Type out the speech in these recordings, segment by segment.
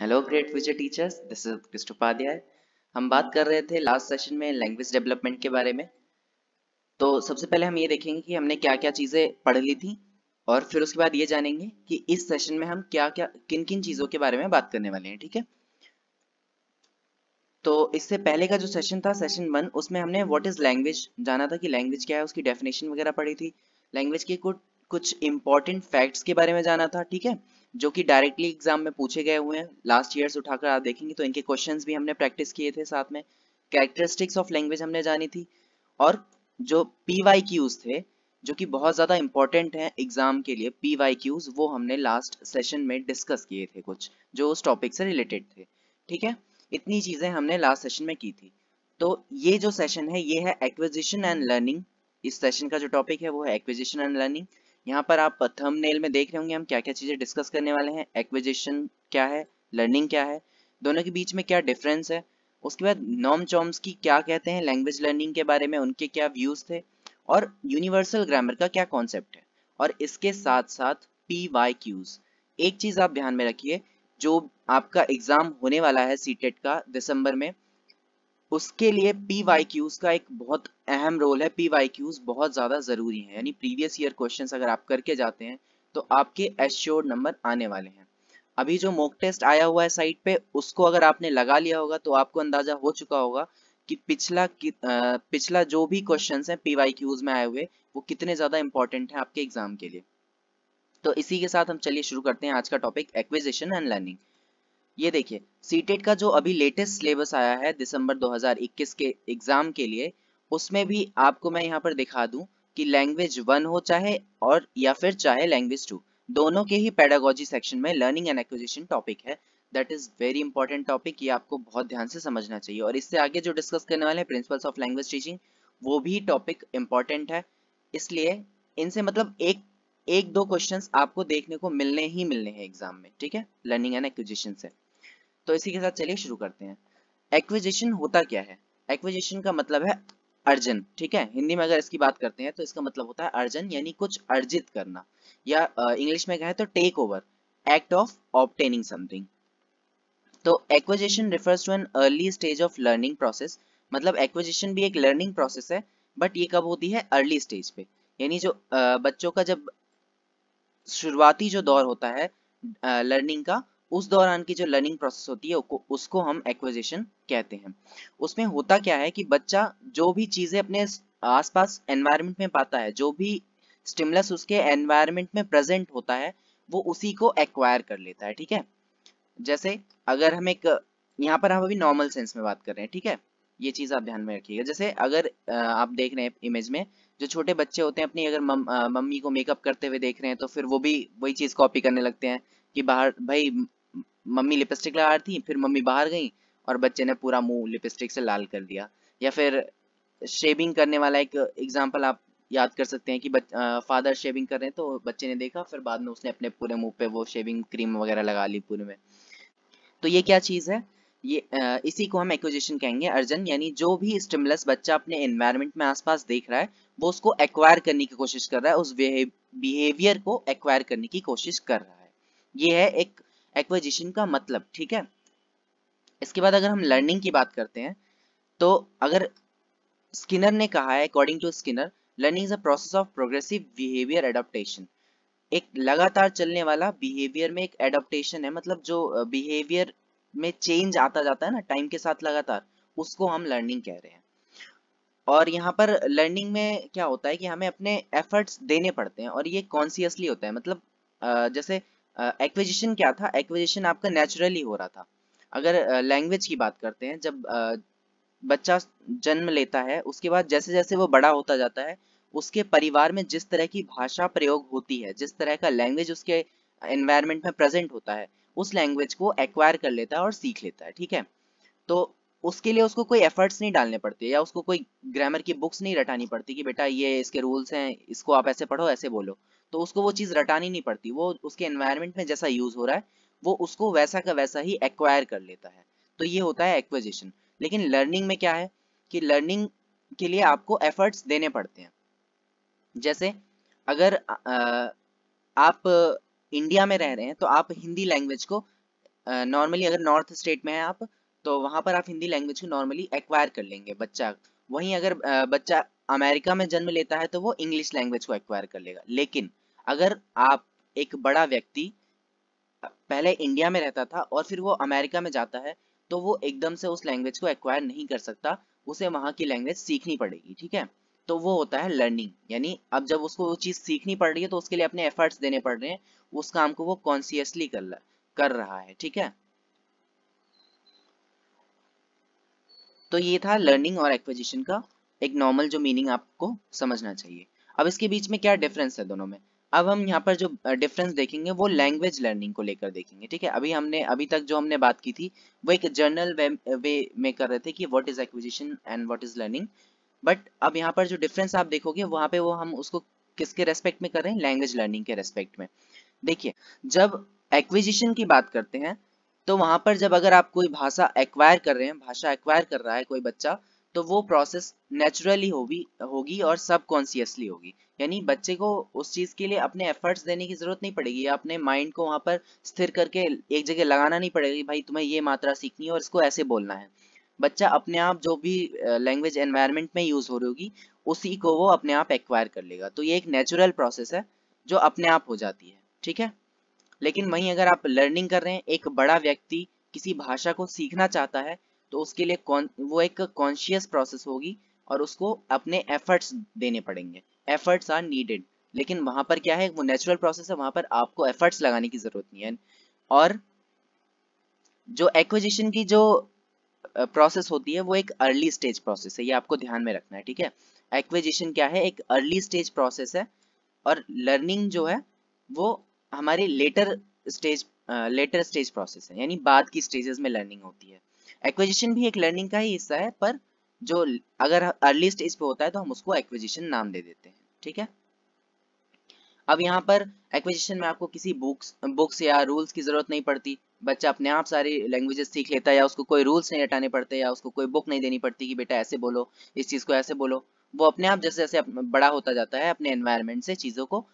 hello great future teachers this is Utkrisht Upadhyay हम बात कर रहे थे लास्ट सेशन में लैंग्वेज डेवलपमेंट के बारे में तो सबसे पहले हम ये देखेंगे कि हमने क्या क्या चीज़ें पढ़ ली थी और फिर उसके बाद ये जानेंगे कि इस सेशन में हम क्या क्या किन किन चीज़ों के बारे में बात करने वाले हैं ठीक है तो इससे पहले का जो सेशन था सेशन वन उसमें हमने वॉट इज लैंग्वेज जाना था कि लैंग्वेज क्या है उसकी डेफिनेशन वगैरह पढ़ी थी लैंग्वेज के कुछ कुछ इंपॉर्टेंट फैक्ट्स के बारे में जाना था ठीक है जो कि डायरेक्टली एग्जाम में पूछे गए हुए हैं लास्ट ईयर से उठाकर आप देखेंगे तो इनके क्वेश्चंस भी हमने प्रैक्टिस किए थे साथ में कैरेक्टरिस्टिक्स ऑफ लैंग्वेज हमने जानी थी और जो पी वाई क्यूज थे जो कि बहुत ज़्यादा इंपॉर्टेंट है एग्जाम के लिए पी वाई क्यूज वो हमने लास्ट सेशन में डिस्कस किए थे कुछ जो उस टॉपिक से रिलेटेड थे ठीक है इतनी चीज़ें हमने लास्ट सेशन में की थी तो ये जो सेशन है ये है एक्विजिशन एंड लर्निंग इस सेशन का जो टॉपिक है वो है एक्विजिशन एंड लर्निंग यहाँ पर आप नेल में देख रहे होंगे हम क्या क्या चीजें डिस्कस करने वाले हैं एक्विजिशन क्या है लर्निंग क्या है दोनों के बीच में क्या डिफरेंस है उसके बाद नॉम चॉम्स की क्या कहते हैं लैंग्वेज लर्निंग के बारे में उनके क्या व्यूज थे और यूनिवर्सल ग्रामर का क्या कॉन्सेप्ट है और इसके साथ साथ पी वाई क्यूज एक चीज आप ध्यान में रखिए जो आपका एग्जाम होने वाला है सीटेट e का दिसंबर में उसके लिए पी वाई क्यूज का एक बहुत अहम रोल है पी वाई क्यूज बहुत ज़्यादा ज़रूरी है यानी प्रीवियस ईयर क्वेश्चंस अगर आप करके जाते हैं तो आपके एश्योर नंबर आने वाले हैं अभी जो मॉक टेस्ट आया हुआ है साइट पे उसको अगर आपने लगा लिया होगा तो आपको अंदाजा हो चुका होगा कि पिछला कि, आ, पिछला जो भी क्वेश्चन है पी वाई क्यूज में आए हुए वो कितने ज़्यादा इंपॉर्टेंट है आपके एग्जाम के लिए तो इसी के साथ हम चलिए शुरू करते हैं आज का टॉपिक एक्विजिशन एंड लर्निंग ये देखिए सीटेट e का जो अभी लेटेस्ट सिलेबस आया है दिसंबर 2021 के एग्जाम के लिए उसमें भी आपको मैं यहाँ पर दिखा दूं कि लैंग्वेज वन हो चाहे और या फिर चाहे लैंग्वेज टू दोनों के ही पेडागोजी सेक्शन में लर्निंग एंड एक्विजिशन टॉपिक है that is very important topic ये आपको बहुत ध्यान से समझना चाहिए और इससे आगे जो डिस्कस करने वाले हैं प्रिंसिपल्स ऑफ लैंग्वेज टीचिंग वो भी टॉपिक इंपॉर्टेंट है इसलिए इनसे मतलब एक एक दो क्वेश्चंस आपको देखने को मिलने ही मिलने हैं एग्जाम में ठीक है लर्निंग एंड एक्विजिशन से तो इसी के साथ चलिए शुरू करते हैं एक्विजिशन होता क्या है एक्विजिशन का मतलब है अर्जन ठीक है हिंदी में अगर इसकी बात करते हैं तो इसका मतलब होता है अर्जन यानी कुछ अर्जित करना या इंग्लिश में कहें तो take over act of obtaining something तो acquisition refers to an early stage of learning process मतलब एक्विजिशन भी एक लर्निंग प्रोसेस है बट ये कब होती है अर्ली स्टेज पे यानी जो बच्चों का जब शुरुआती जो दौर होता है लर्निंग का उस दौरान की जो लर्निंग प्रोसेस होती है उसको हम एक्विजिशन कहते हैं उसमें होता क्या है कि बच्चा जो भी चीजें अपने आसपास एनवायरमेंट में पाता है जो भी स्टिमुलस उसके एनवायरमेंट में प्रेजेंट होता है वो उसी को एक्वायर कर लेता है ठीक है जैसे अगर हम एक यहाँ पर हम अभी नॉर्मल सेंस में बात कर रहे हैं ठीक है ये चीज आप ध्यान में रखिएगा जैसे अगर आप देख रहे हैं इमेज में जो छोटे बच्चे होते हैं अपनी अगर मम, मम्मी को मेकअप करते हुए देख रहे हैं तो फिर वो भी वही चीज कॉपी करने लगते हैं कि बाहर भाई मम्मी लिपस्टिक लगा रही थी फिर मम्मी बाहर गई और बच्चे ने पूरा मुंह लिपस्टिक से लाल कर दिया या फिर शेविंग करने वाला एक एग्जाम्पल आप याद कर सकते हैं कि बच, आ, फादर शेविंग कर रहे हैं तो बच्चे ने देखा फिर बाद में उसने अपने पूरे मुंह पे वो शेविंग क्रीम वगैरह लगा ली पूरे में तो ये क्या चीज़ है ये आ, इसी को हम एक्विजिशन कहेंगे अर्जन यानी जो भी स्टिमुलस बच्चा अपने एनवायरमेंट में आसपास देख रहा है वो उसको एक्वायर करने की कोशिश कर रहा है उस बिहेवियर को एक्वायर करने की कोशिश कर रहा है ये है एक एक्विजिशन का मतलब ठीक है इसके बाद अगर हम लर्निंग की बात करते हैं तो अगर स्किनर ने कहा है according to Skinner learning is a process of progressive behaviour adoption एक लगातार चलने वाला बिहेवियर में एक एडोप्टेशन है मतलब जो बिहेवियर में चेंज आता जाता है ना टाइम के साथ लगातार उसको हम लर्निंग कह रहे हैं और यहाँ पर लर्निंग में क्या होता है कि हमें अपने एफर्ट्स देने पड़ते हैं और ये कॉन्सियसली होता है मतलब जैसे एक्विजिशन क्या था एक्विजिशन आपका नेचुरली हो रहा था अगर लैंग्वेज की बात करते हैं जब बच्चा जन्म लेता है उसके बाद जैसे जैसे वो बड़ा होता जाता है उसके परिवार में जिस तरह की भाषा प्रयोग होती है जिस तरह का लैंग्वेज उसके एनवायरमेंट में प्रेजेंट होता है उस लैंग्वेज को एक्वायर कर लेता है और सीख लेता है ठीक है तो उसके लिए उसको कोई एफर्ट्स नहीं डालने पड़ते या उसको कोई ग्रामर की बुक्स नहीं रटानी पड़ती कि बेटा ये इसके रूल्स हैं इसको आप ऐसे पढ़ो ऐसे बोलो तो उसको वो चीज़ रटानी नहीं पड़ती वो उसके एनवायरमेंट में जैसा यूज़ हो रहा है वो उसको वैसा का वैसा ही एक्वायर कर लेता है तो ये होता है एक्विजिशन लेकिन लर्निंग में क्या है कि लर्निंग के लिए आपको एफर्ट्स देने पड़ते हैं जैसे अगर आप इंडिया में रह रहे हैं तो आप हिंदी लैंग्वेज को नॉर्मली अगर नॉर्थ स्टेट में है आप तो वहां पर आप हिंदी लैंग्वेज को नॉर्मली एक्वायर कर लेंगे बच्चा वहीं अगर बच्चा अमेरिका में जन्म लेता है तो वो इंग्लिश लैंग्वेज को एक्वायर कर लेगा लेकिन अगर आप एक बड़ा व्यक्ति पहले इंडिया में रहता था और फिर वो अमेरिका में जाता है तो वो एकदम से उस लैंग्वेज को एक्वायर नहीं कर सकता उसे वहां की लैंग्वेज सीखनी पड़ेगी ठीक है तो वो होता है लर्निंग यानी अब जब उसको वो चीज सीखनी पड़ रही है तो उसके लिए अपने एफर्ट्स देने पड़ रहे हैं उस काम को वो कॉन्सियसली कर, कर रहा है ठीक है तो ये था लर्निंग और एक्विजिशन का एक नॉर्मल जो मीनिंग आपको समझना चाहिए अब इसके बीच में क्या डिफरेंस है दोनों में अब हम यहाँ पर जो डिफरेंस देखेंगे वो लैंग्वेज लर्निंग को लेकर देखेंगे ठीक है अभी हमने अभी तक जो हमने बात की थी वो एक जर्नल वे, वे में कर रहे थे कि what is acquisition and what is learning but अब यहाँ पर जो डिफरेंस आप देखोगे वहां पे वो हम उसको किसके रेस्पेक्ट में कर रहे हैं लैंग्वेज लर्निंग के रेस्पेक्ट में देखिए जब एक्विजिशन की बात करते हैं तो वहां पर जब अगर आप कोई भाषा एक्वायर कर रहे हैं भाषा एक्वायर कर रहा है कोई बच्चा तो वो प्रोसेस नेचुरली होगी होगी और सबकॉन्सियसली होगी यानी बच्चे को उस चीज़ के लिए अपने एफर्ट्स देने की ज़रूरत नहीं पड़ेगी अपने माइंड को वहां पर स्थिर करके एक जगह लगाना नहीं पड़ेगा भाई तुम्हें ये मात्रा सीखनी है और इसको ऐसे बोलना है बच्चा अपने आप जो भी लैंग्वेज एनवायरमेंट में यूज़ हो रही होगी उसी को वो अपने आप एक्वायर कर लेगा तो ये एक नेचुरल प्रोसेस है जो अपने आप हो जाती है ठीक है लेकिन वहीं अगर आप लर्निंग कर रहे हैं एक बड़ा व्यक्ति किसी भाषा को सीखना चाहता है तो उसके लिए कौन वो एक कॉन्शियस प्रोसेस होगी और उसको अपने एफर्ट्स देने पड़ेंगे एफर्ट्स आर नीडेड लेकिन वहां पर क्या है वो नेचुरल प्रोसेस है वहां पर आपको एफर्ट्स लगाने की जरूरत नहीं है और जो एक्विजिशन की जो प्रोसेस होती है वो एक अर्ली स्टेज प्रोसेस है ये आपको ध्यान में रखना है ठीक है एक्विजिशन क्या है एक अर्ली स्टेज प्रोसेस है और लर्निंग जो है वो हमारे later stage later stage process है यानी बाद की स्टेजेस में लर्निंग होती है एक्विजिशन भी एक लर्निंग का ही हिस्सा है पर जो अगर अर्ली स्टेज पे होता है तो हम उसको एक्विजिशन नाम दे देते हैं ठीक है अब यहाँ पर एक्विजिशन में आपको किसी बुक्स बुक्स या रूल्स की जरूरत नहीं पड़ती बच्चा अपने आप सारी लैंग्वेजेस सीख लेता है या उसको कोई रूल्स नहीं हटाने पड़ते या उसको कोई बुक नहीं देनी पड़ती कि बेटा ऐसे बोलो इस चीज़ को ऐसे बोलो वो अपने आप जैसे जैसे बड़ा होता जाता है अपने एनवायरमेंट से चीज़ों को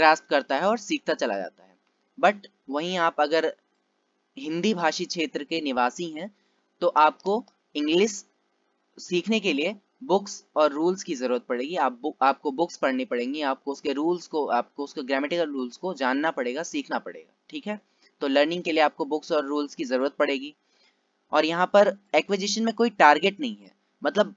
ग्रास्प करता है और सीखता चला जाता है बट वहीं आप अगर हिंदी भाषी क्षेत्र के निवासी हैं तो आपको इंग्लिश सीखने के लिए बुक्स और रूल्स की जरूरत पड़ेगी आप बु, आपको बुक्स पढ़नी पड़ेगी आपको उसके रूल्स को आपको उसके ग्रामेटिकल रूल्स को जानना पड़ेगा सीखना पड़ेगा ठीक है तो लर्निंग के लिए आपको बुक्स और रूल्स की जरूरत पड़ेगी और यहाँ पर एक्विजिशन में कोई टारगेट नहीं है मतलब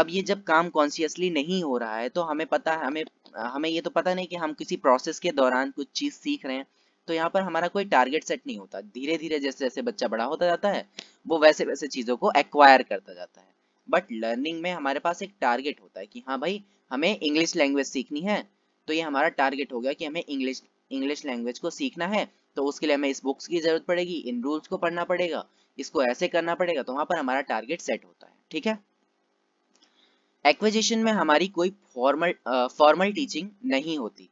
अब ये जब काम कॉन्शियसली नहीं हो रहा है तो हमें पता है हमें हमें ये तो पता नहीं कि हम किसी प्रोसेस के दौरान कुछ चीज़ सीख रहे हैं तो यहाँ पर हमारा कोई टारगेट सेट नहीं होता धीरे धीरे जैसे जैसे बच्चा बड़ा होता जाता है वो वैसे वैसे चीज़ों को एक्वायर करता जाता है बट लर्निंग में हमारे पास एक टारगेट होता है कि हाँ भाई हमें इंग्लिश लैंग्वेज सीखनी है तो ये हमारा टारगेट हो गया कि हमें इंग्लिश इंग्लिश लैंग्वेज को सीखना है तो उसके लिए हमें इस बुक्स की जरूरत पड़ेगी इन रूल्स को पढ़ना पड़ेगा इसको ऐसे करना पड़ेगा तो वहां पर हमारा टारगेट सेट होता है ठीक है एक्विजिशन में हमारी कोई फॉर्मल फॉर्मल टीचिंग नहीं होती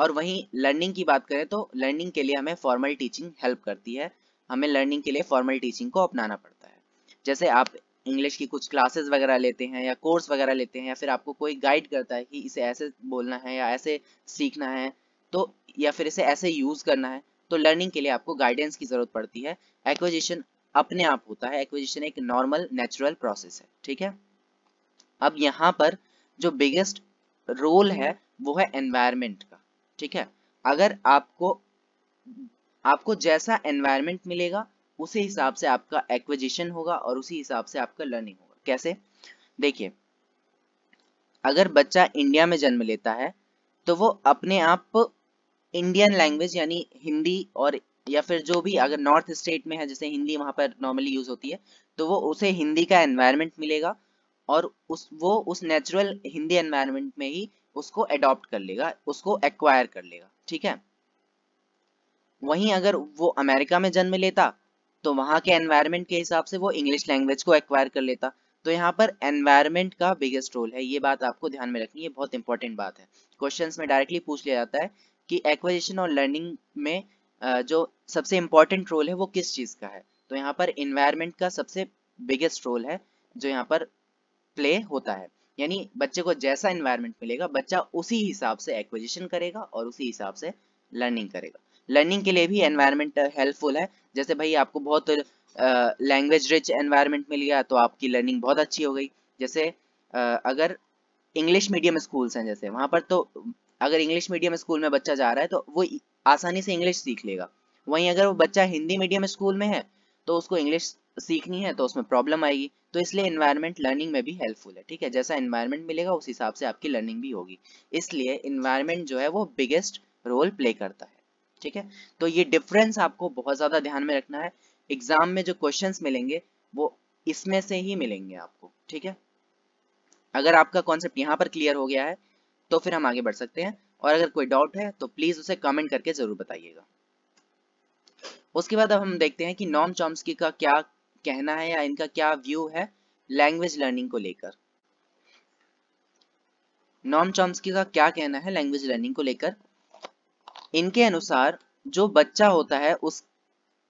और वहीं लर्निंग की बात करें तो लर्निंग के लिए हमें फॉर्मल टीचिंग हेल्प करती है हमें लर्निंग के लिए फॉर्मल टीचिंग को अपनाना पड़ता है जैसे आप इंग्लिश की कुछ क्लासेस वगैरह लेते हैं या कोर्स वगैरह लेते हैं या फिर आपको कोई गाइड करता है कि इसे ऐसे बोलना है या ऐसे सीखना है तो या फिर इसे ऐसे यूज़ करना है तो लर्निंग के लिए आपको गाइडेंस की ज़रूरत पड़ती है एक्विजिशन अपने आप होता है एक्विजिशन एक नॉर्मल नेचुरल प्रोसेस है ठीक है अब यहाँ पर जो बिगेस्ट रोल है वो है एनवायरमेंट का ठीक है अगर आपको आपको जैसा एनवायरमेंट मिलेगा उसी हिसाब से आपका एक्विजिशन होगा और उसी हिसाब से आपका लर्निंग होगा कैसे देखिए अगर बच्चा इंडिया में जन्म लेता है तो वो अपने आप इंडियन लैंग्वेज यानी हिंदी और या फिर जो भी अगर नॉर्थ स्टेट में है जैसे हिंदी वहां पर नॉर्मली यूज होती है तो वो उसे हिंदी का एनवायरमेंट मिलेगा और उस वो उस नेचुरल हिंदी एनवायरमेंट में ही उसको एडॉप्ट कर लेगा उसको एक्वायर कर लेगा ठीक है वहीं अगर वो अमेरिका में जन्म लेता तो वहां के एनवायरमेंट के हिसाब से वो इंग्लिश लैंग्वेज को एक्वायर कर लेता तो यहाँ पर एनवायरमेंट का बिगेस्ट रोल है ये बात आपको ध्यान में रखनी है बहुत इंपॉर्टेंट बात है क्वेश्चंस में डायरेक्टली पूछ लिया जाता है कि एक्वाजेशन और लर्निंग में जो सबसे इंपॉर्टेंट रोल है वो किस चीज का है तो यहाँ पर एनवायरमेंट का सबसे बिगेस्ट रोल है जो यहाँ पर प्ले होता है यानी बच्चे को जैसा इन्वायरमेंट मिलेगा बच्चा उसी हिसाब से एक्विजिशन करेगा और उसी हिसाब से लर्निंग करेगा लर्निंग के लिए भी एनवायरमेंट हेल्पफुल है जैसे भाई आपको बहुत लैंग्वेज रिच एनवायरमेंट मिल गया तो आपकी लर्निंग बहुत अच्छी हो गई जैसे uh, अगर इंग्लिश मीडियम स्कूल्स हैं जैसे वहां पर तो अगर इंग्लिश मीडियम स्कूल में बच्चा जा रहा है तो वो आसानी से इंग्लिश सीख लेगा वहीं अगर वो बच्चा हिंदी मीडियम स्कूल में है तो उसको इंग्लिश सीखनी है तो उसमें प्रॉब्लम आएगी तो इसलिए इन्वायरमेंट लर्निंग में भी हेल्पफुल है ठीक है जैसा इन्वायरमेंट मिलेगा उस हिसाब से आपकी लर्निंग भी होगी इसलिए इन्वायरमेंट जो है वो बिगेस्ट रोल प्ले करता है ठीक है तो ये डिफरेंस आपको बहुत ज़्यादा ध्यान में रखना है एग्जाम में जो क्वेश्चन मिलेंगे वो इसमें से ही मिलेंगे आपको ठीक है अगर आपका कॉन्सेप्ट यहाँ पर क्लियर हो गया है तो फिर हम आगे बढ़ सकते हैं और अगर कोई डाउट है तो प्लीज उसे कमेंट करके जरूर बताइएगा उसके बाद अब हम देखते हैं कि नॉम चॉम्स्की का क्या कहना है या इनका क्या व्यू है लैंग्वेज लर्निंग को लेकर नॉम चॉम्स्की का क्या कहना है लैंग्वेज लर्निंग को लेकर इनके अनुसार जो बच्चा होता है उस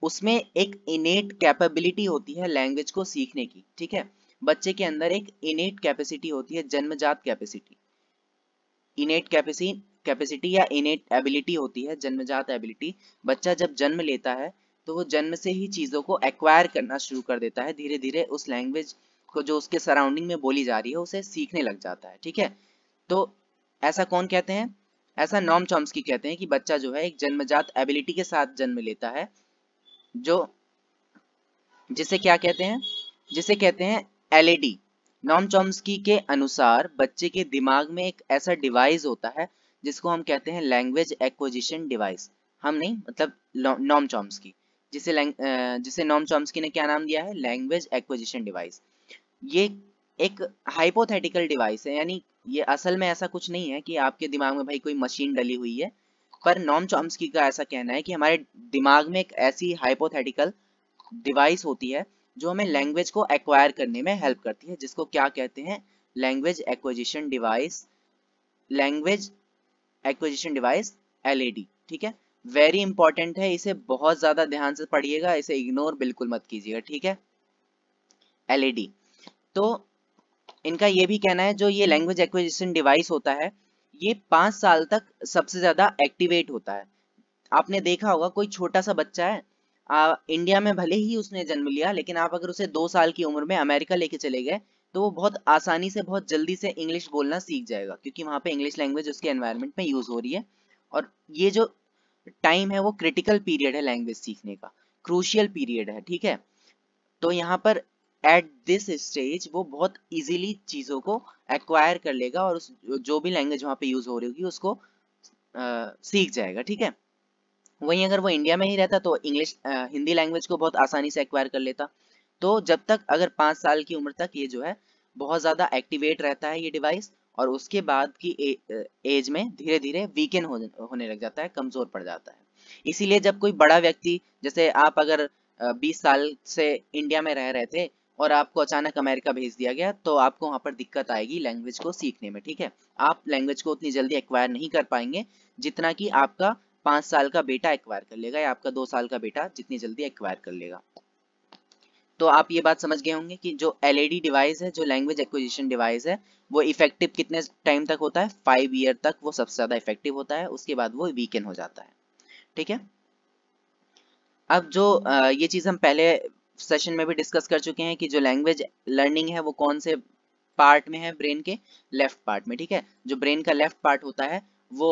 उसमें एक इनेट कैपेबिलिटी होती है लैंग्वेज को सीखने की ठीक है बच्चे के अंदर एक इनेट कैपेसिटी होती है जन्मजात कैपेसिटी इनेट कैपेसिटी या इनेट एबिलिटी होती है जन्मजात एबिलिटी बच्चा जब जन्म लेता है तो वो जन्म से ही चीज़ों को एक्वायर करना शुरू कर देता है धीरे धीरे उस लैंग्वेज को जो उसके सराउंडिंग में बोली जा रही है उसे सीखने लग जाता है ठीक है तो ऐसा कौन कहते हैं ऐसा नॉम की कहते हैं कि बच्चा जो है एक जन्मजात एबिलिटी के साथ जन्म लेता है जो जिसे क्या कहते हैं जिसे कहते हैं एलईडी नॉम चॉम्सकी के अनुसार बच्चे के दिमाग में एक ऐसा डिवाइस होता है जिसको हम कहते हैं लैंग्वेज एक्विजिशन डिवाइस हम नहीं मतलब नॉम की जिसे जिसे नॉम चॉम्स्की ने क्या नाम दिया है लैंग्वेज एक्विजिशन डिवाइस ये एक हाइपोथेटिकल डिवाइस है यानी ये असल में ऐसा कुछ नहीं है कि आपके दिमाग में भाई कोई मशीन डली हुई है पर नॉम चॉम्स्की का ऐसा कहना है कि हमारे दिमाग में एक ऐसी हाइपोथेटिकल डिवाइस होती है जो हमें लैंग्वेज को एक्वायर करने में हेल्प करती है जिसको क्या कहते हैं language acquisition device language acquisition device LED ठीक है वेरी इंपॉर्टेंट है इसे बहुत ज्यादा ध्यान से पढ़िएगा इसे इग्नोर बिल्कुल मत कीजिएगा ठीक है एलईडी तो इनका ये भी कहना है जो ये लैंग्वेज एक्विजिशन डिवाइस होता है ये पांच साल तक सबसे ज्यादा एक्टिवेट होता है आपने देखा होगा कोई छोटा सा बच्चा है आ, इंडिया में भले ही उसने जन्म लिया लेकिन आप अगर उसे दो साल की उम्र में अमेरिका लेके चले गए तो वो बहुत आसानी से बहुत जल्दी से इंग्लिश बोलना सीख जाएगा क्योंकि वहां पे इंग्लिश लैंग्वेज उसके एनवायरमेंट में यूज हो रही है और ये जो टाइम है वो क्रिटिकल पीरियड है लैंग्वेज सीखने का क्रूशियल पीरियड है ठीक है तो यहाँ पर एट दिस स्टेज वो बहुत इजीली चीज़ों को एक्वायर कर लेगा और उस जो भी लैंग्वेज वहां पे यूज हो रही होगी उसको आ, सीख जाएगा ठीक है वहीं अगर वो इंडिया में ही रहता तो इंग्लिश हिंदी लैंग्वेज को बहुत आसानी से एक्वायर कर लेता तो जब तक अगर पांच साल की उम्र तक ये जो है बहुत ज़्यादा एक्टिवेट रहता है ये डिवाइस और उसके बाद की ए, एज में धीरे धीरे वीकेंड हो, होने लग जाता है कमजोर पड़ जाता है इसीलिए जब कोई बड़ा व्यक्ति जैसे आप अगर 20 साल से इंडिया में रह रहे थे और आपको अचानक अमेरिका भेज दिया गया तो आपको वहां पर दिक्कत आएगी लैंग्वेज को सीखने में ठीक है आप लैंग्वेज को उतनी जल्दी एक्वायर नहीं कर पाएंगे जितना कि आपका पांच साल का बेटा एक्वायर कर लेगा या आपका दो साल का बेटा जितनी जल्दी एक्वायर कर लेगा तो आप ये बात समझ गए होंगे कि जो एल डिवाइस है जो लैंग्वेज एक्विजिशन डिवाइस है वो इफेक्टिव कितने टाइम तक होता है फाइव ईयर तक वो सबसे ज्यादा इफेक्टिव होता है उसके बाद वो वीकेंड हो जाता है ठीक है अब जो ये चीज हम पहले सेशन में भी डिस्कस कर चुके हैं कि जो लैंग्वेज लर्निंग है वो कौन से पार्ट में है ब्रेन के लेफ्ट पार्ट में ठीक है जो ब्रेन का लेफ्ट पार्ट होता है वो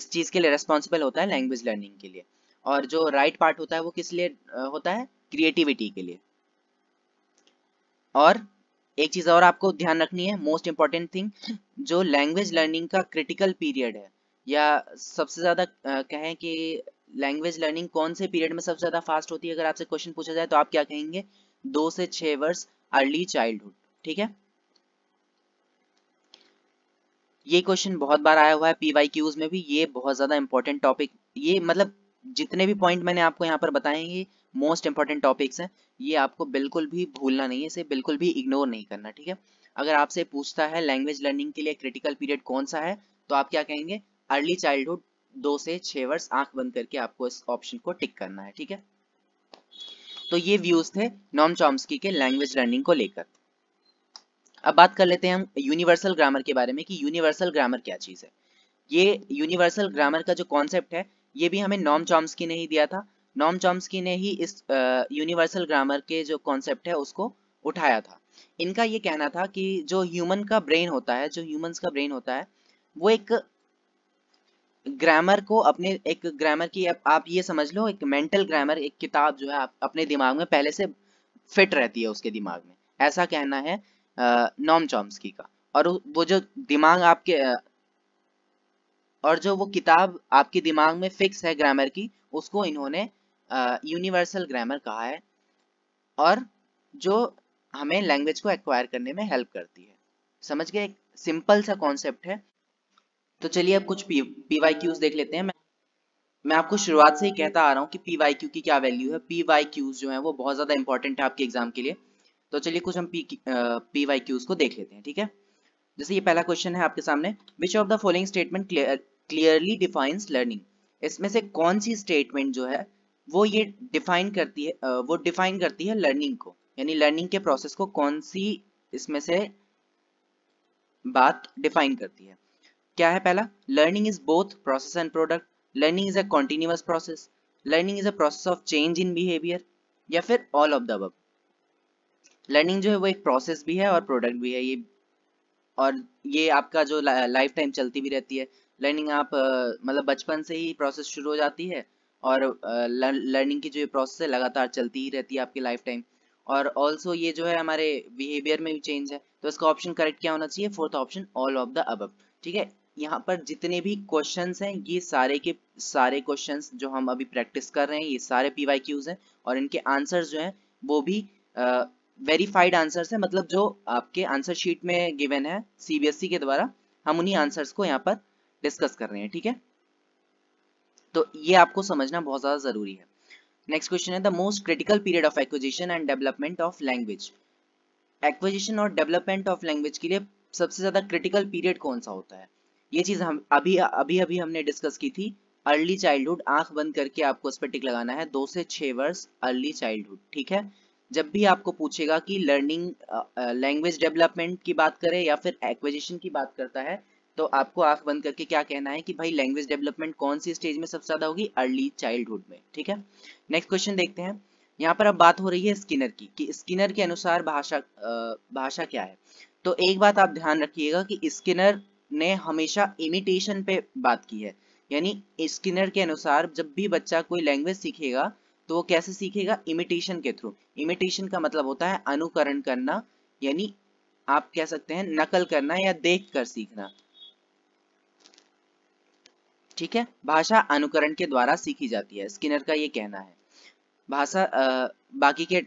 इस चीज के लिए रेस्पॉन्सिबल होता है लैंग्वेज लर्निंग के लिए और जो राइट right पार्ट होता है वो किस लिए होता है क्रिएटिविटी के लिए और एक चीज और आपको ध्यान रखनी है मोस्ट इंपॉर्टेंट थिंग जो लैंग्वेज लर्निंग का क्रिटिकल पीरियड है या सबसे ज्यादा कहें कि लैंग्वेज लर्निंग कौन से पीरियड में सबसे ज्यादा फास्ट होती है अगर आपसे क्वेश्चन पूछा जाए तो आप क्या कहेंगे दो से छह वर्ष अर्ली चाइल्डहुड ठीक है ये क्वेश्चन बहुत बार आया हुआ है पीवाई क्यूज में भी ये बहुत ज्यादा इंपॉर्टेंट टॉपिक ये मतलब जितने भी पॉइंट मैंने आपको यहाँ पर बताएंगे मोस्ट इंपॉर्टेंट टॉपिक्स हैं ये आपको बिल्कुल भी भूलना नहीं है इसे बिल्कुल भी इग्नोर नहीं करना ठीक है अगर आपसे पूछता है लैंग्वेज लर्निंग के लिए क्रिटिकल पीरियड कौन सा है तो आप क्या कहेंगे अर्ली चाइल्डहुड दो से छह वर्ष आंख बंद करके आपको इस ऑप्शन को टिक करना है ठीक है तो ये व्यूज थे नॉम चॉम्सकी के लैंग्वेज लर्निंग को लेकर अब बात कर लेते हैं हम यूनिवर्सल ग्रामर के बारे में कि यूनिवर्सल ग्रामर क्या चीज है ये यूनिवर्सल ग्रामर का जो कॉन्सेप्ट है ये भी हमें नॉम चॉम्स ने ही दिया था नॉम चॉम्स्की ने ही इस यूनिवर्सल ग्रामर के जो कॉन्सेप्ट है उसको उठाया था इनका ये कहना था कि जो ह्यूमन का ब्रेन होता है जो ह्यूमंस का ब्रेन होता है वो एक ग्रामर को अपने एक ग्रामर की आप, आप ये समझ लो एक मेंटल ग्रामर एक किताब जो है आप अपने दिमाग में पहले से फिट रहती है उसके दिमाग में ऐसा कहना है नॉम चॉम्स्की का और वो जो दिमाग आपके और जो वो किताब आपके दिमाग में फिक्स है ग्रामर की उसको इन्होंने यूनिवर्सल ग्रामर कहा है और जो हमें लैंग्वेज को एक्वायर करने में हेल्प करती है समझ गए एक सिंपल सा कॉन्सेप्ट है तो चलिए अब कुछ पी वाई क्यूज देख लेते हैं मैं मैं आपको शुरुआत से ही कहता आ रहा हूँ कि पी वाई क्यू की क्या वैल्यू है पी वाई क्यूज जो है वो बहुत ज़्यादा इंपॉर्टेंट है आपके एग्जाम के लिए तो चलिए कुछ हम पी पी वाई क्यूज को देख लेते हैं ठीक है जैसे ये पहला क्वेश्चन है आपके सामने which of the following statement clearly defines learning इसमें से कौन सी स्टेटमेंट जो है वो ये डिफाइन करती है वो डिफाइन करती है लर्निंग को यानी लर्निंग के प्रोसेस को कौन सी इसमें से बात डिफाइन करती है क्या है पहला learning is both process and product learning is a continuous process learning is a process of change in behaviour या फिर all of the above learning जो है वो एक प्रोसेस भी है और प्रोडक्ट भी है ये और ये आपका जो लाइफ टाइम चलती भी रहती है लर्निंग आप मतलब बचपन से ही प्रोसेस शुरू हो जाती है और लर्निंग की जो ये प्रोसेस है लगातार चलती ही रहती है आपकी लाइफ टाइम और ऑल्सो ये जो है हमारे बिहेवियर में भी चेंज है तो इसका ऑप्शन करेक्ट क्या होना चाहिए fourth option all of the above ठीक है यहाँ पर जितने भी क्वेश्चंस हैं ये सारे के सारे क्वेश्चंस जो हम अभी प्रैक्टिस कर रहे हैं ये सारे पी वाई क्यूज हैं और इनके आंसर जो हैं वो भी वेरीफाइड आंसर्स है मतलब जो आपके आंसर शीट में गिवन है सीबीएसई e के द्वारा हम उन्हीं आंसर्स को यहाँ पर डिस्कस कर रहे हैं ठीक है तो ये आपको समझना बहुत ज़्यादा ज़रूरी है नेक्स्ट क्वेश्चन है the most critical period of acquisition and development of language acquisition और डेवलपमेंट ऑफ लैंग्वेज के लिए सबसे ज़्यादा क्रिटिकल पीरियड कौन सा होता है ये चीज़ हम अभी अभी अभी हमने डिस्कस की थी अर्ली चाइल्डहुड आंख बंद करके आपको उस पर टिक लगाना है दो से छह वर्ष अर्ली चाइल्डहुड ठीक है जब भी आपको पूछेगा कि लर्निंग लैंग्वेज डेवलपमेंट की बात करे या फिर एक्विजिशन की बात करता है तो आपको आंख बंद करके क्या कहना है कि भाई लैंग्वेज डेवलपमेंट कौन सी स्टेज में सबसे ज्यादा होगी अर्ली चाइल्डहुड में ठीक है नेक्स्ट क्वेश्चन देखते हैं यहाँ पर अब बात हो रही है स्किनर की कि स्किनर के अनुसार भाषा भाषा क्या है तो एक बात आप ध्यान रखिएगा कि स्किनर ने हमेशा इमिटेशन पे बात की है यानी स्किनर के अनुसार जब भी बच्चा कोई लैंग्वेज सीखेगा तो वो कैसे सीखेगा इमिटेशन के थ्रू इमिटेशन का मतलब होता है अनुकरण करना यानी आप कह सकते हैं नकल करना या देख कर सीखना ठीक है भाषा अनुकरण के द्वारा सीखी जाती है स्किनर का ये कहना है भाषा बाकी के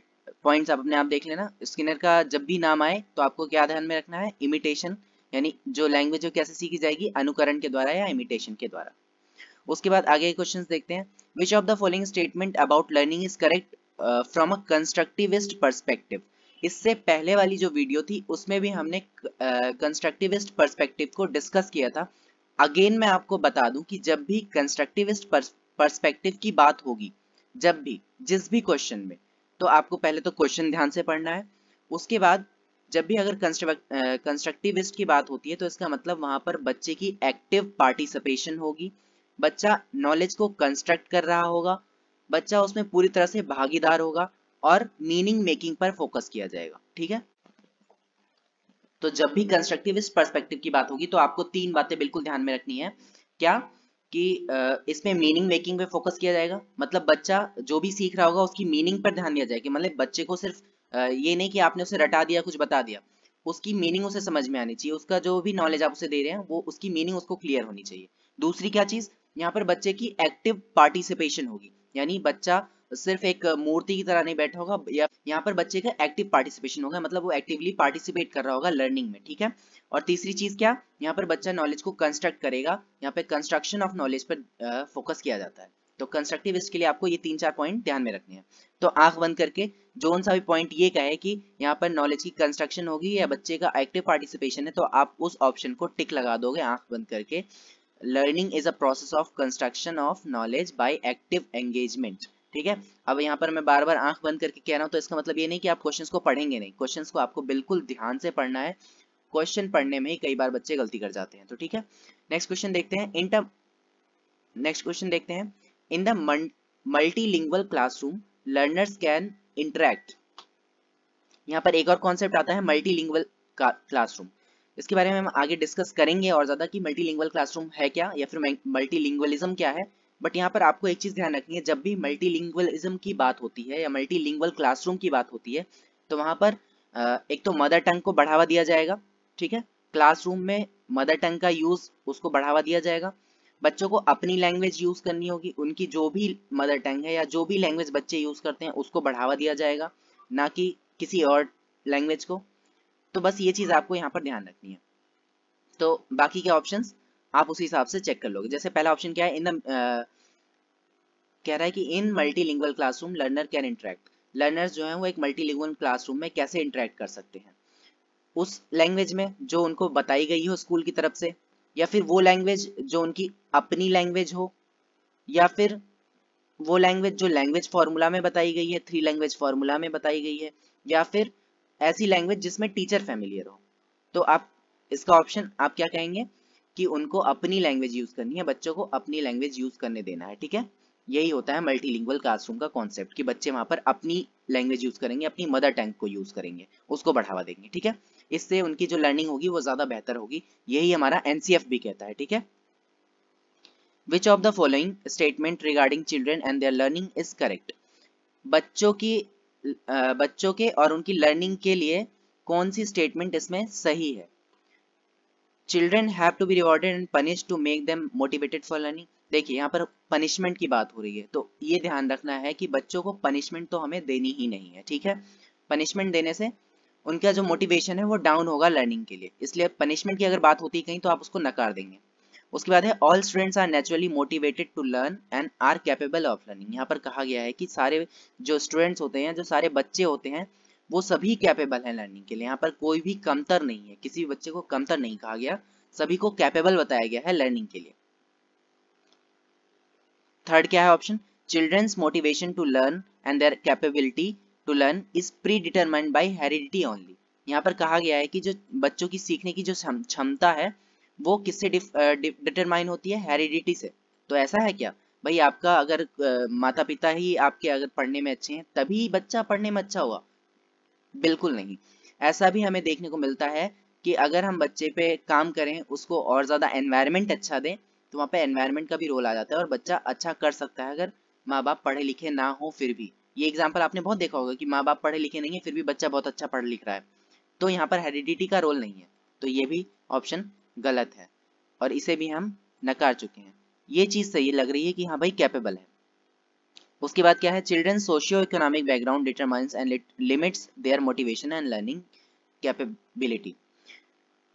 पॉइंट्स आप अपने आप देख लेना स्किनर का जब भी नाम आए तो आपको क्या ध्यान में रखना है इमिटेशन यानी जो लैंग्वेज है कैसे सीखी जाएगी अनुकरण के द्वारा या इमिटेशन के द्वारा उसके बाद आगे क्वेश्चन देखते हैं which of the following statement about learning is correct from a constructivist perspective इससे पहले वाली जो वीडियो थी उसमें भी हमने कंस्ट्रक्टिविस्ट uh, परस्पेक्टिव को डिस्कस किया था अगेन मैं आपको बता दूं कि जब भी कंस्ट्रक्टिविस्ट पर्सपेक्टिव की बात होगी जब भी जिस भी क्वेश्चन में तो आपको पहले तो क्वेश्चन ध्यान से पढ़ना है उसके बाद जब भी अगर कंस्ट्रक्टिविस्ट की बात होती है तो इसका मतलब वहां पर बच्चे की एक्टिव पार्टिसिपेशन होगी बच्चा नॉलेज को कंस्ट्रक्ट कर रहा होगा बच्चा उसमें पूरी तरह से भागीदार होगा और मीनिंग मेकिंग पर फोकस किया जाएगा ठीक है तो जब भी कंस्ट्रक्टिविस्ट परस्पेक्टिव की बात होगी तो आपको तीन बातें बिल्कुल ध्यान में रखनी है क्या कि इसमें मीनिंग मेकिंग पे फोकस किया जाएगा मतलब बच्चा जो भी सीख रहा होगा उसकी मीनिंग पर ध्यान दिया जाएगा मतलब बच्चे को सिर्फ ये नहीं कि आपने उसे रटा दिया कुछ बता दिया उसकी मीनिंग उसे समझ में आनी चाहिए उसका जो भी नॉलेज आप उसे दे रहे हैं वो उसकी मीनिंग उसको क्लियर होनी चाहिए दूसरी क्या चीज यहाँ पर बच्चे की एक्टिव पार्टिसिपेशन होगी यानी बच्चा सिर्फ एक मूर्ति की तरह नहीं बैठा होगा या यहाँ पर बच्चे का एक्टिव पार्टिसिपेशन होगा मतलब वो एक्टिवली पार्टिसिपेट कर रहा होगा लर्निंग में ठीक है और तीसरी चीज क्या यहाँ पर बच्चा नॉलेज को कंस्ट्रक्ट करेगा यहाँ पे कंस्ट्रक्शन ऑफ नॉलेज पर फोकस किया जाता है तो कंस्ट्रक्टिव इसके लिए आपको ये तीन चार पॉइंट ध्यान में रखने हैं तो आंख बंद करके जो सा भी पॉइंट ये कहे कि यहाँ पर नॉलेज की कंस्ट्रक्शन होगी या बच्चे का एक्टिव पार्टिसिपेशन है तो आप उस ऑप्शन को टिक लगा दोगे आंख बंद करके learning is a process of construction of knowledge by active engagement ठीक है अब यहाँ पर मैं बार बार आंख बंद करके कह रहा हूँ तो इसका मतलब ये नहीं कि आप क्वेश्चन को पढ़ेंगे नहीं क्वेश्चन को आपको बिल्कुल ध्यान से पढ़ना है क्वेश्चन पढ़ने में ही कई बार बच्चे गलती कर जाते हैं तो ठीक है नेक्स्ट क्वेश्चन देखते हैं इन टर्म नेक्स्ट क्वेश्चन देखते हैं in the multilingual classroom learners can interact यहाँ पर एक और कॉन्सेप्ट आता है मल्टीलिंगुअल क्लासरूम इसके बारे में हम आगे डिस्कस करेंगे और ज्यादा कि मल्टीलिंगुअल क्लासरूम है क्या या फिर मल्टीलिंगुअलिज्म क्या है बट यहाँ पर आपको एक चीज ध्यान रखनी है जब भी मल्टीलिंग्वलिज्म की बात होती है या मल्टीलिंग्वल क्लासरूम की बात होती है तो वहां पर एक तो मदर टंग को बढ़ावा दिया जाएगा ठीक है क्लासरूम में मदर टंग का यूज उसको बढ़ावा दिया जाएगा बच्चों को अपनी लैंग्वेज यूज करनी होगी उनकी जो भी मदर टंग है या जो भी लैंग्वेज बच्चे यूज करते हैं उसको बढ़ावा दिया जाएगा ना कि किसी और लैंग्वेज को तो बस ये चीज आपको यहाँ पर ध्यान रखनी है तो बाकी के ऑप्शंस आप उसी हिसाब से चेक कर लोगे जैसे पहला ऑप्शन क्या है इन द uh, कह रहा है कि in multilingual classroom learner can interact learners जो हैं वो एक मल्टीलिंगुअल क्लासरूम में कैसे इंटरेक्ट कर सकते हैं उस लैंग्वेज में जो उनको बताई गई हो स्कूल की तरफ से या फिर वो लैंग्वेज जो उनकी अपनी लैंग्वेज हो या फिर वो लैंग्वेज जो लैंग्वेज फॉर्मूला में बताई गई है थ्री लैंग्वेज फॉर्मूला में बताई गई है या फिर ऐसी लैंग्वेज जिसमें टीचर फैमिलियर हो तो आप इसका ऑप्शन आप क्या कहेंगे कि उनको अपनी लैंग्वेज यूज करनी है बच्चों को अपनी लैंग्वेज यूज करने देना है ठीक है यही होता है मल्टीलिंगुअल क्लासरूम का कॉन्सेप्ट कि बच्चे वहां पर अपनी लैंग्वेज यूज करेंगे अपनी मदर टंग को यूज करेंगे उसको बढ़ावा देंगे ठीक है इससे उनकी जो लर्निंग होगी वो ज्यादा बेहतर होगी यही हमारा एनसीएफ भी कहता है ठीक है which of the following statement regarding children and their learning is correct बच्चों की बच्चों के और उनकी लर्निंग के लिए कौन सी स्टेटमेंट इसमें सही है children have to be rewarded and punish to make them motivated for learning देखिए यहाँ पर पनिशमेंट की बात हो रही है तो ये ध्यान रखना है कि बच्चों को पनिशमेंट तो हमें देनी ही नहीं है ठीक है पनिशमेंट देने से उनका जो मोटिवेशन है वो डाउन होगा लर्निंग के लिए इसलिए पनिशमेंट की अगर बात होती कहीं तो आप उसको नकार देंगे उसके बाद है all students are naturally motivated to learn and are capable of learning यहाँ पर कहा गया है कि सारे जो स्टूडेंट्स होते हैं जो सारे बच्चे होते हैं वो सभी कैपेबल है लर्निंग के लिए यहाँ पर कोई भी कमतर नहीं है किसी बच्चे को कमतर नहीं कहा गया सभी को कैपेबल बताया गया है लर्निंग के लिए थर्ड क्या है option children's motivation to learn and their capability to learn is predetermined by heredity only यहाँ पर कहा गया है कि जो बच्चों की सीखने की जो क्षमता है वो किससे डिटरमाइन होती है हेरिडिटी से तो ऐसा है क्या भाई आपका अगर आ, माता पिता ही आपके अगर पढ़ने में अच्छे हैं तभी बच्चा पढ़ने में अच्छा हुआ बिल्कुल नहीं ऐसा भी हमें देखने को मिलता है कि अगर हम बच्चे पे काम करें उसको और ज़्यादा एनवायरमेंट अच्छा दें तो वहाँ पे एनवायरमेंट का भी रोल आ जाता है और बच्चा अच्छा कर सकता है अगर माँ बाप पढ़े लिखे ना हो फिर भी ये एग्जाम्पल आपने बहुत देखा होगा कि माँ बाप पढ़े लिखे नहीं है फिर भी बच्चा बहुत अच्छा पढ़ लिख रहा है तो यहाँ पर हेरिडिटी का रोल नहीं है तो ये भी ऑप्शन गलत है और इसे भी हम नकार चुके हैं ये चीज़ सही लग रही है कि हाँ भाई कैपेबल है उसके बाद क्या है children socio economic background determines and limits their motivation and learning capability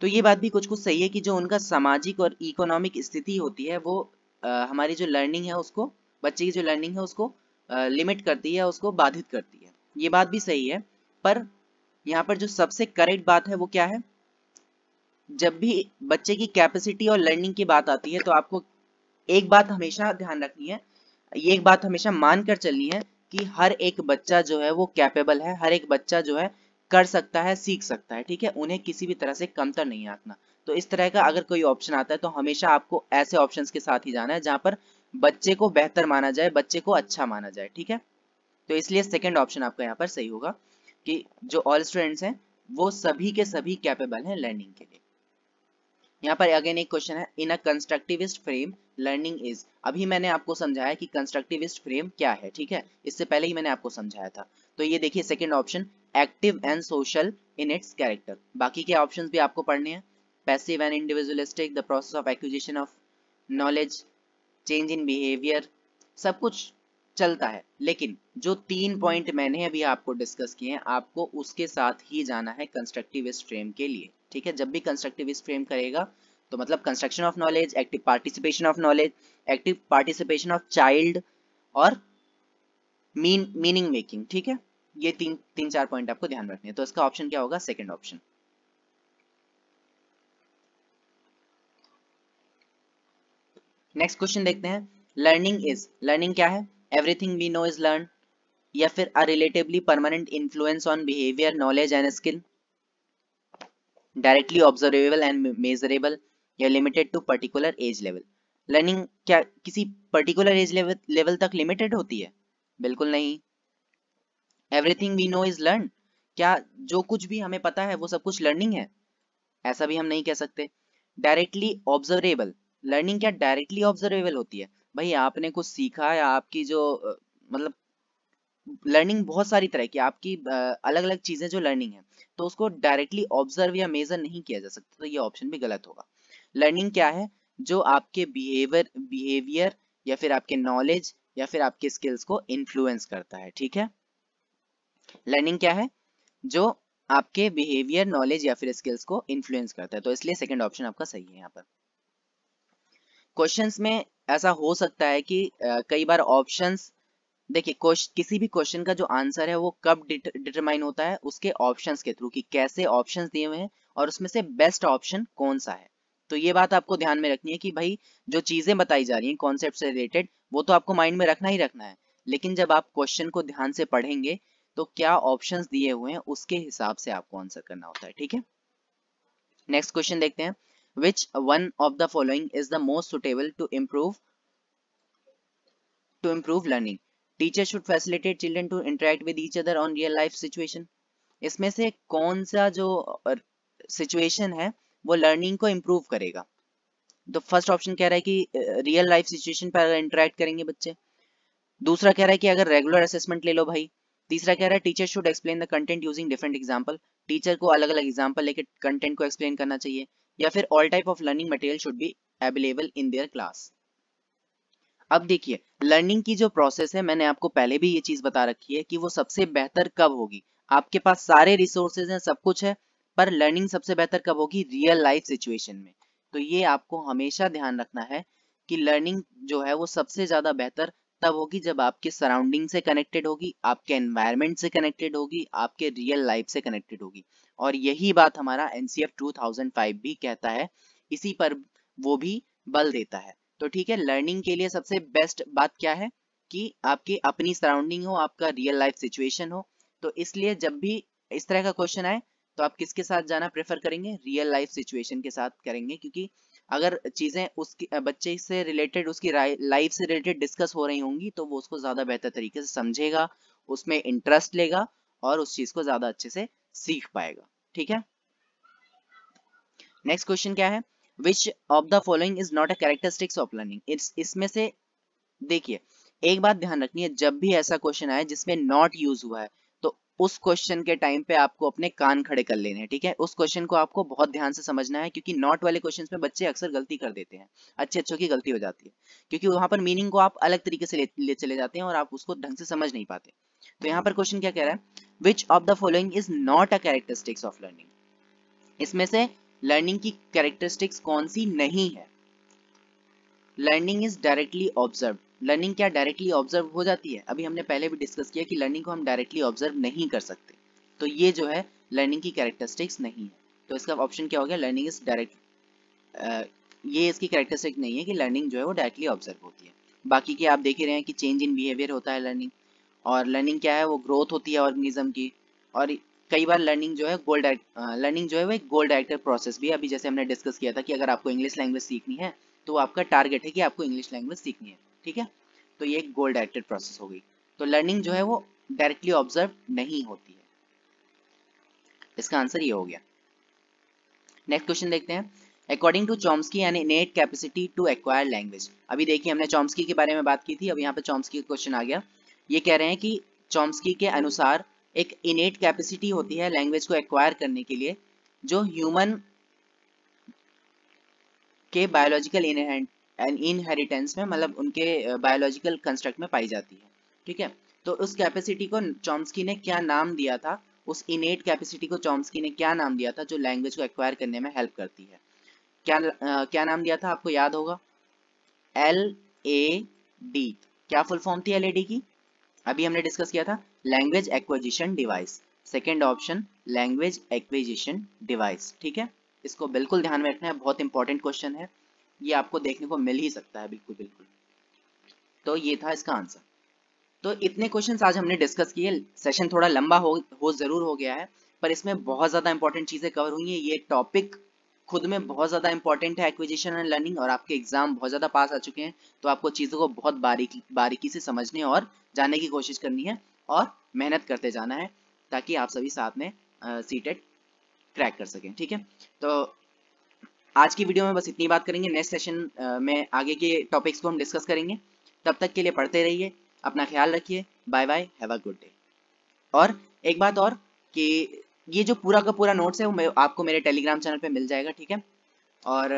तो ये बात भी कुछ कुछ सही है कि जो उनका सामाजिक और इकोनॉमिक स्थिति होती है वो आ, हमारी जो लर्निंग है उसको बच्चे की जो लर्निंग है उसको आ, लिमिट करती है उसको बाधित करती है ये बात भी सही है पर यहाँ पर जो सबसे करेक्ट बात है वो क्या है जब भी बच्चे की कैपेसिटी और लर्निंग की बात आती है तो आपको एक बात हमेशा ध्यान रखनी है ये एक बात हमेशा मान कर चलनी है कि हर एक बच्चा जो है वो कैपेबल है हर एक बच्चा जो है कर सकता है सीख सकता है ठीक है उन्हें किसी भी तरह से कमतर नहीं आंकना तो इस तरह का अगर कोई ऑप्शन आता है तो हमेशा आपको ऐसे ऑप्शन के साथ ही जाना है जहां पर बच्चे को बेहतर माना जाए बच्चे को अच्छा माना जाए ठीक है तो इसलिए सेकेंड ऑप्शन आपका यहाँ पर सही होगा कि जो ऑल स्टूडेंट्स हैं वो सभी के सभी कैपेबल हैं लर्निंग के लिए यहाँ पर अगेन एक क्वेश्चन है in a constructivist frame learning is अभी मैंने आपको समझाया कि कंस्ट्रक्टिविस्ट फ्रेम क्या है ठीक है इससे पहले ही मैंने आपको समझाया था तो ये देखिए second option active and social in its character बाकी के ऑप्शन भी आपको पढ़ने हैं passive and individualistic the process of acquisition of knowledge change in behaviour सब कुछ चलता है लेकिन जो तीन पॉइंट मैंने अभी आपको डिस्कस किए हैं आपको उसके साथ ही जाना है कंस्ट्रक्टिविस्ट फ्रेम के लिए ठीक है जब भी कंस्ट्रक्टिविस्ट फ्रेम करेगा तो मतलब construction of knowledge active participation of knowledge active participation of child और मीन मीनिंग मेकिंग ठीक है ये तीन तीन चार पॉइंट आपको ध्यान रखने हैं तो इसका ऑप्शन क्या होगा सेकंड ऑप्शन नेक्स्ट क्वेश्चन देखते हैं लर्निंग इज लर्निंग क्या है everything we know is learn या फिर a relatively permanent influence on behaviour knowledge and skill directly observable and measurable या limited to particular age level learning क्या किसी particular age level level तक limited होती है बिल्कुल नहीं everything we know is learn क्या जो कुछ भी हमें पता है वो सब कुछ लर्निंग है ऐसा भी हम नहीं कह सकते डायरेक्टली ऑब्जर्वेबल लर्निंग क्या डायरेक्टली ऑब्जर्वेबल होती है भाई आपने कुछ सीखा या आपकी जो मतलब लर्निंग बहुत सारी तरह की आपकी अलग अलग चीजें जो लर्निंग है तो उसको डायरेक्टली ऑब्जर्व या मेजर नहीं किया जा सकता तो ये ऑप्शन भी गलत होगा लर्निंग क्या है जो आपके बिहेवियर बिहेवियर या फिर आपके नॉलेज या फिर आपके स्किल्स को इन्फ्लुएंस करता है ठीक है लर्निंग क्या है जो आपके बिहेवियर नॉलेज या फिर स्किल्स को इन्फ्लुएंस करता है तो इसलिए सेकंड ऑप्शन आपका सही है यहाँ पर क्वेश्चंस में ऐसा हो सकता है कि आ, कई बार ऑप्शन देखिए किसी भी क्वेश्चन का जो आंसर है वो कब डिटरमाइन होता है उसके ऑप्शंस के थ्रू कि कैसे ऑप्शंस दिए हुए हैं और उसमें से बेस्ट ऑप्शन कौन सा है तो ये बात आपको ध्यान में रखनी है कि भाई जो चीजें बताई जा रही हैं कॉन्सेप्ट से रिलेटेड वो तो आपको माइंड में रखना ही रखना है लेकिन जब आप क्वेश्चन को ध्यान से पढ़ेंगे तो क्या ऑप्शन दिए हुए हैं उसके हिसाब से आपको आंसर करना होता है ठीक है नेक्स्ट क्वेश्चन देखते हैं which one of the following is the most suitable to improve to improve learning teacher should facilitate children to interact with each other on real life situation इसमें से कौन सा जो सिचुएशन है वो लर्निंग को इम्प्रूव करेगा तो फर्स्ट ऑप्शन कह रहा है कि रियल लाइफ सिचुएशन पर अगर इंटरेक्ट करेंगे बच्चे दूसरा कह रहा है कि अगर रेगुलर असेसमेंट ले लो भाई तीसरा कह रहा है teacher should explain the content using different example teacher को अलग अलग एग्जाम्पल लेके कंटेंट को एक्सप्लेन करना चाहिए या फिर all type of learning material should be available in their class अब देखिए लर्निंग की जो प्रोसेस है मैंने आपको पहले भी ये चीज बता रखी है कि वो सबसे बेहतर कब होगी आपके पास सारे रिसोर्सेज हैं सब कुछ है पर लर्निंग सबसे बेहतर कब होगी रियल लाइफ सिचुएशन में तो ये आपको हमेशा ध्यान रखना है कि लर्निंग जो है वो सबसे ज्यादा बेहतर तब होगी जब आपके सराउंडिंग से कनेक्टेड होगी आपके एनवायरमेंट से कनेक्टेड होगी आपके रियल लाइफ से कनेक्टेड होगी और यही बात हमारा एनसीएफ 2005 भी कहता है इसी पर वो भी बल देता है तो ठीक है लर्निंग के लिए सबसे बेस्ट बात क्या है कि आपकी अपनी सराउंडिंग हो आपका रियल लाइफ सिचुएशन हो तो इसलिए जब भी इस तरह का क्वेश्चन आए तो आप किसके साथ जाना प्रेफर करेंगे रियल लाइफ सिचुएशन के साथ करेंगे क्योंकि अगर चीज़ें उसके बच्चे से रिलेटेड उसकी लाइफ से रिलेटेड डिस्कस हो रही होंगी तो वो उसको ज़्यादा बेहतर तरीके से समझेगा उसमें इंटरेस्ट लेगा और उस चीज़ को ज़्यादा अच्छे से सीख पाएगा ठीक है नेक्स्ट क्वेश्चन क्या है which of the following is not a characteristics of learning इसमें से देखिए एक बात ध्यान रखनी है जब भी ऐसा क्वेश्चन आए जिसमें नॉट यूज हुआ है उस क्वेश्चन के टाइम पे आपको अपने कान खड़े कर लेने हैं ठीक है उस क्वेश्चन को आपको बहुत ध्यान से समझना है क्योंकि नॉट वाले क्वेश्चन में बच्चे अक्सर गलती कर देते हैं अच्छे अच्छों की गलती हो जाती है क्योंकि वहां पर मीनिंग को आप अलग तरीके से ले, ले चले जाते हैं और आप उसको ढंग से समझ नहीं पाते तो यहाँ पर क्वेश्चन क्या कह रहा है which of the following is not a characteristics of learning इसमें से लर्निंग की कैरेक्टरिस्टिक्स कौन सी नहीं है learning is directly observe learning क्या डायरेक्टली ऑब्जर्व हो जाती है अभी हमने पहले भी डिस्कस किया कि लर्निंग को हम डायरेक्टली ऑब्जर्व नहीं कर सकते तो ये जो है लर्निंग की कैरेक्टरिस्टिक्स नहीं है तो इसका ऑप्शन क्या हो गया लर्निंग इज डायरेक्ट ये इसकी कैरेक्टरिस्टिक नहीं है कि लर्निंग जो है वो डायरेक्टली ऑब्जर्व होती है बाकी के आप देख ही रहे हैं कि चेंज इन बिहेवियर होता है लर्निंग और लर्निंग क्या है वो ग्रोथ होती है ऑर्गेनिज्म की और कई बार लर्निंग जो है गोल लर्निंग जो है वो एक गोल डायरेक्टर प्रोसेस भी है अभी जैसे हमने डिस्कस किया था कि अगर आपको इंग्लिश लैंग्वेज सीखनी है तो आपका टारगेट है कि आपको इंग्लिश लैंग्वेज सीखनी है ठीक है तो ये गोल डायरेक्टेड प्रोसेस हो गई तो लर्निंग जो है वो डायरेक्टली ऑब्जर्व नहीं होती है इसका आंसर ये हो गया नेक्स्ट क्वेश्चन देखते हैं according to Chomsky an innate capacity to acquire language अभी देखिए हमने चॉम्स्की के बारे में बात की थी अब यहाँ पे चॉम्स्की का क्वेश्चन आ गया ये कह रहे हैं कि चॉम्स्की के अनुसार एक इनेट कैपेसिटी होती है लैंग्वेज को एक्वायर करने के लिए जो ह्यूमन के बायोलॉजिकल इनहेरेंट एंड इनहेरिटेंस में मतलब उनके बायोलॉजिकल कंस्ट्रक्ट में पाई जाती है ठीक है तो उस कैपेसिटी को चॉम्सकी ने क्या नाम दिया था उस इनेट कैपेसिटी को चॉम्सकी ने क्या नाम दिया था जो लैंग्वेज को एक्वायर करने में हेल्प करती है क्या आ, क्या नाम दिया था आपको याद होगा एल ए डी क्या फुल फॉर्म थी एल ए डी की अभी हमने डिस्कस किया था language acquisition device second option language acquisition device ठीक है इसको बिल्कुल ध्यान में रखना है बहुत इंपॉर्टेंट क्वेश्चन है ये आपको देखने को मिल ही सकता है बिल्कुल बिल्कुल तो ये था इसका आंसर तो इतने क्वेश्चंस आज हमने डिस्कस किए सेशन थोड़ा लंबा हो हो जरूर हो गया है पर इसमें बहुत ज़्यादा इंपॉर्टेंट चीज़ें कवर हुई है ये टॉपिक खुद में बहुत ज़्यादा इंपॉर्टेंट है एक्विजिशन एंड लर्निंग और आपके एग्जाम बहुत ज़्यादा पास आ चुके हैं तो आपको चीज़ों को बहुत बारीकी बारीकी से समझने और जानने की कोशिश करनी है और मेहनत करते जाना है ताकि आप सभी साथ में सीटेट क्रैक कर सकें ठीक है तो आज की वीडियो में बस इतनी बात करेंगे नेक्स्ट सेशन में आगे के टॉपिक्स को हम डिस्कस करेंगे तब तक के लिए पढ़ते रहिए अपना ख्याल रखिए bye bye have a good day और एक बात और कि ये जो पूरा का पूरा नोट्स है वो आपको मेरे टेलीग्राम चैनल पे मिल जाएगा ठीक है और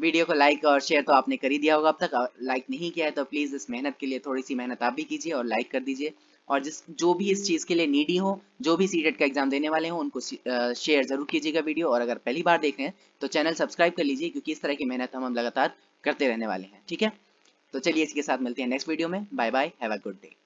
वीडियो को लाइक और शेयर तो आपने कर ही दिया होगा अब तक लाइक नहीं किया है तो प्लीज़ इस मेहनत के लिए थोड़ी सी मेहनत आप भी कीजिए और लाइक कर दीजिए और जिस जो भी इस चीज़ के लिए नीडी हो जो भी सीटेट e का एग्जाम देने वाले हो उनको शेयर जरूर कीजिएगा वीडियो और अगर पहली बार देख रहे हैं तो चैनल सब्सक्राइब कर लीजिए क्योंकि इस तरह की मेहनत हम लगातार करते रहने वाले हैं ठीक है तो चलिए इसके साथ मिलते हैं नेक्स्ट वीडियो में bye bye have a good day